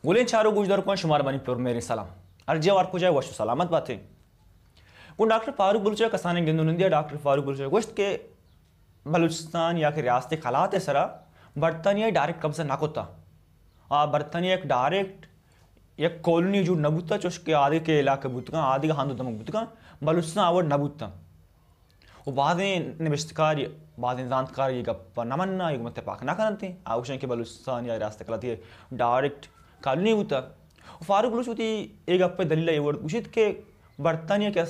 चारों गुलेंछारो गुजदारकों शुमार मेरे सलाम अर्जिया वारकुजा वशु सलामत बातें वो डॉक्टर फारूक बुलचा कसाने गिंदुनंदिया डॉक्टर फारूक बुलचा गोश्त के बलूचिस्तान या कि रियासत हालात है सरा बरतानिया डायरेक्ट कब्जा ना कोता आ बरतानिया एक डायरेक्ट एक कॉलोनी जो नबूता चो उसके आदि के इलाके बुतका आदि का हांदो दमक बुतका बलूचिस्तान आवड़ नबूता वो बाद निविष्टकार बाद जानकार ये गप्पा न ये मत पाक ना करते आउशन के बलूचिस्तान या रियासत कलाती डायरेक्ट ಕಾಲೋನಿ ಊತ ಫಾರೂಕ್ ಲುಶುತಿ ಈಗ उचित के ಇವರ್ ಉಶಿದ್ಕೆ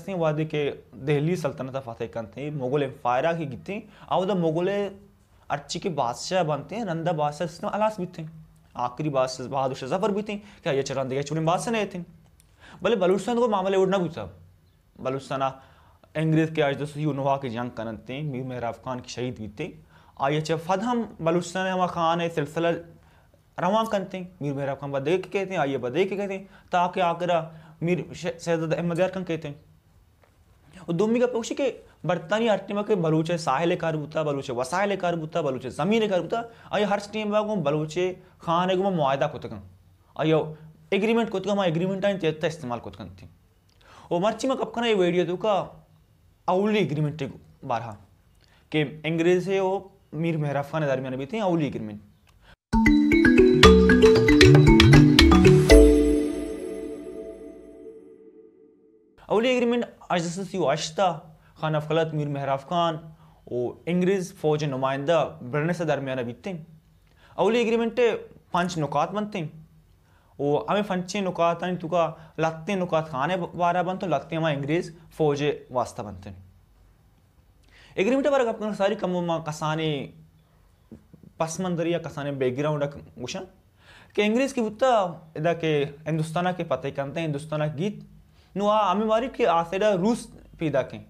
हैं वादे के दिल्ली सल्तनत ಫಾತೆ ಕಂತೆ ಮೊಘಲ್ ಎಂಪೈರ್ ಆಗಿ ಗಿತ್ತಿ मुगल अर्ची के बादशाह बनते हैं नंदा बादशाह अलास भी थे आखिरी बादशाह बहादुर शाह जफर भी थे क्या ये चरण देखा चुने बादशाह नहीं थे भले बलूचिस्तान को मामले उड़ना ना पूछा बलूचिस्तान अंग्रेज के आज यूनवा के जंग करते मीर मेहराब खान के शहीद भी थे आई एच एफ फद बलूचिस्तान खान सिलसिला रवा हैं मीर मेहराब खान बदे के कहते हैं आइए बदे के कहते हैं ताकि आगरा मीर शहजाद अहमद यार खान कहते हैं और दोमी का पक्षी के बरतानी हर टीम के बलूचे साहिल कारबूता बलूचे वसाइल बुता बलूचे ज़मीन बुता आइए हर टीम को बलूचे खान को मुआदा कुतकन आइयो एग्रीमेंट कुतकन मां एग्रीमेंट आए तेता इस्तेमाल कुतकन थी ओ मर्ची में करना ये वीडियो तो का अवली एग्रीमेंट बारहा के अंग्रेज से वो मीर मेहरा खान दरमियान भी थे अवली एग्रीमेंट अवली एग्रीमेंट अजससी आशता खान अफखलत मीर महराफ खान और अंग्रेज़ फ़ौज नुमाइंदा ब्रने से दरमियाना बीतते हैं अवली एग्रीमेंट पांच नुकात बनते हैं और हमें फंचे नुकात यानी तुका लाते नुकात खाने वारा बनते हैं लाते हमारे अंग्रेज़ फ़ौज वास्ता बनते हैं एग्रीमेंट वर्ग अपना सारी कम कसाने पसमंदर या कसाने बैकग्राउंड गुशन के अंग्रेज़ की बुत्ता इदा के हिंदुस्ताना के पते करते हैं हिंदुस्ताना गीत नुआ अमेमारिफ के आसरा रूस पैदा कें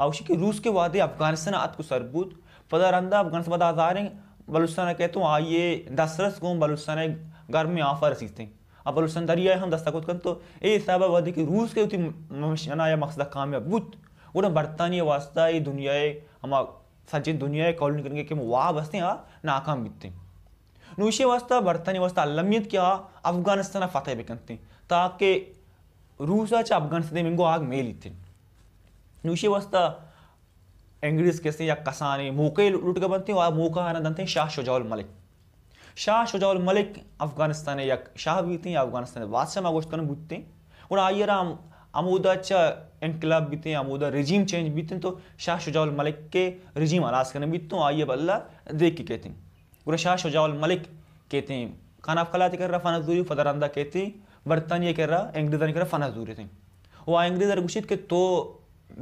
आवश्यक रूस के वादे अफगानिस्तान आत को सरबूत पदा रंदा अफगानिस्तान बाद आजारें बलुस्तान कहते हैं आइए हाँ, दसरस को बलुस्तान घर में आफर सीखते हैं अब बलुस्तान दरिया हम दस्ताकोत कर तो ये हिसाब वादे कि रूस के उतनी या मकसद कामयाब बुत वो बरतानिया वास्ता ये दुनिया हम सचिन दुनिया कॉलोनी करेंगे कि वाह बसते हैं हाँ, नाकाम बीतते हैं नुशे वास्ता बरतानिया वास्ता अलमियत क्या अफगानिस्तान फतेह भी करते हैं ताकि 루우스와 आग 민고 아악 메일이틴 वस्त एंग्रेज कैसे या कसाने मौके लुट के बनते और मौका आना दनते शाह शुजाउल मलिक शाह शुजाउल मलिक अफगानिस्तान या शाह बीते अफगानिस्तान बादशाह में करन बुत्ते और आयराम राम अच्छा इनकलाब बीते अमोदा रिजीम चेंज बीते तो शाह शुजाउल मलिक के रिजीम आलास करने बीतते तो आइए बल्ला देख के कहते हैं और शाह शुजाउल मलिक कहते हैं खाना खलाते कर रफा नजूरी फदरंदा कहते हैं वर्तन ये कह रहा एंग्रेजर ने कह रहा फना जूरी सिंह वो एंग्रेजर गुशित के तो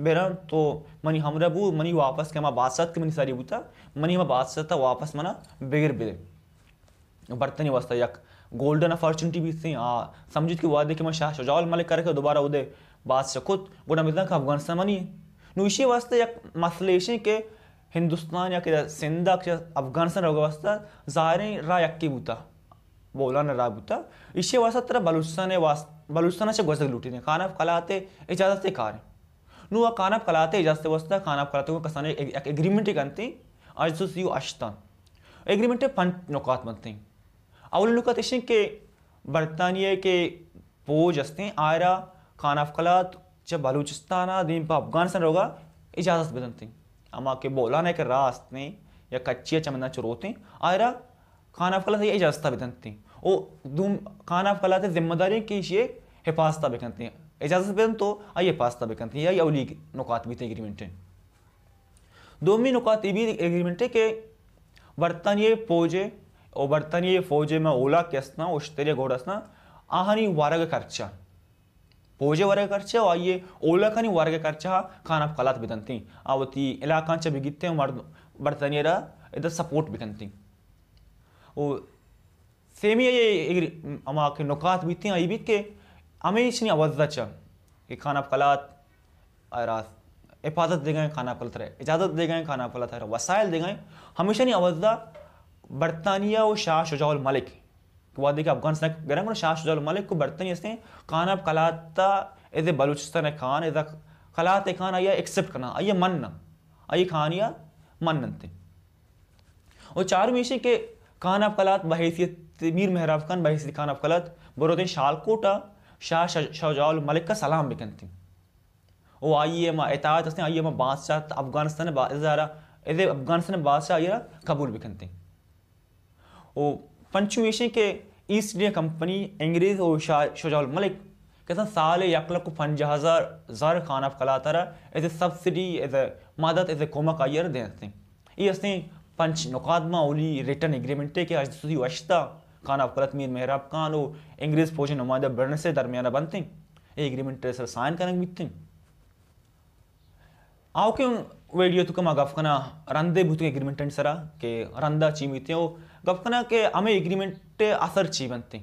बेरा तो मनी हमरा बू मनी वापस के मा बादशाह के मनी सारी बूता मनी हम बादशाह वापस मना बेगर बेदे बर्तन ही वास्ता यक गोल्डन अपॉर्चुनिटी भी थी हाँ कि के वादे के मैं शाह शुजाउल मलिक करके दोबारा उदे बादशाह खुद गोडा मिलता का अफगानिस्तान मनी नु इसी वास्ते यक मसले इसी के हिंदुस्तान या के सिंध अफगानिस्तान रहोगे वास्ता ज़ाहिर रा यक की बूता बोलाना राबुता इसे वसत्र बलुस्तान वास बलुस्तान से गजक लूटी ने खानफ कलाते इजाजत कार नु वह खानफ कलाते इजाजत वस्ता खानफ कलाते को कसाने एग्रीमेंट ही करते अर्जुस यू अशतान एग्रीमेंट पंच नुकात बनते अवल नुकात तो इसे के बरतानिया के फौज हस्ते आयरा खानफ कलात जब बलूचिस्तान दिन पर अफगानिस्तान होगा इजाजत बदलते अमा के बोलाने के रास्ते या कच्चिया चमना चुरोते आयरा खाना खानाफखला से इजाज़ता बेतनती ओ दूम खाना से जिम्मेदारी की ये हिफाजत भी करती हैं इजाज़त भी तो आई भी करती या यही नुकात भी थे एग्रीमेंटें दोमी नुकात ये भी एग्रीमेंट कि बरतानिय फौजे और बरतानिय फौजे में ओला केसना उश्तरे घोड़सना आहानी वारग खर्चा फौजे वर्ग खर्चा और आइए ओला खानी वारग खर्चा खाना फलात बिकनती आवती इलाकांच बिगिते मर्द बरतानियरा इधर सपोर्ट बिकनती नुकात 아마 그 भी के 이비게 अवजा 아워즈자 कि खाना फलात और हिफाजत दे गए खाना फलत रहे इजाज़त दे गए खाना फलत रहे वसायल दे गए हमेशा नहीं अवजा बरतानिया व शाह शुजा मलिक वह देखिए अफगानिस्तान गर्म शाह शुजा मलिक को बरतानिया से खाना कलाता एज ए बलूचिस्तान खान एज खलात खान आइया एक्सेप्ट करना आइए मनना आइए खानिया मन थे और चार में के खान कलात बहसीत मीर महराब खान बहसीत खान कलात बरोदिन शालकोटा शाह शाहजाउल मलिक का सलाम भी कहती वो आइए माँ एतात हसन आइए माँ बादशाह अफगानिस्तान बाजारा अफगानिस्तान बादशाह आइए कबूल भी कहते वो पंचमेशे के ईस्ट इंडिया कंपनी अंग्रेज और शाह शाहजाउल मलिक कहते साल यकलक पंज हज़ार खान खान अफकलातारा एज ए सब्सिडी एज ए मदद एज ए कोमक आइयर देते ये हसन पंच ओली रिटर्न एग्रीमेंट के आज वशता खान अफकरत मेहराब खान और अंग्रेज़ फौज नुमाइंदा ब्रिटेन से दरमियाना बनते ये एग्रीमेंट सर साइन करने बीतते आओ क्यों वीडियो तो कमा गफकना रंदे भूत एग्रीमेंट सरा के रंदा ची बीते हो गफकना के हमें एग्रीमेंट असर ची बनते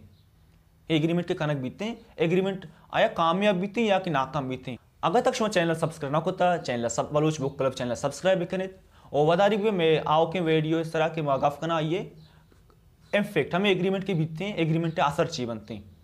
एग्रीमेंट के कनक बीते एग्रीमेंट आया कामयाब बीते या कि नाकाम बीते अगर तक शो चैनल सब्सक्राइब ना होता चैनल सब Baloch book club channel subscribe भी करें और ओवदारिक में आओ के वेडियो इस तरह के मगाफ करना आइए इम्फेक्ट हमें एग्रीमेंट के बीतते हैं एग्रीमेंट के असर चीज बनते हैं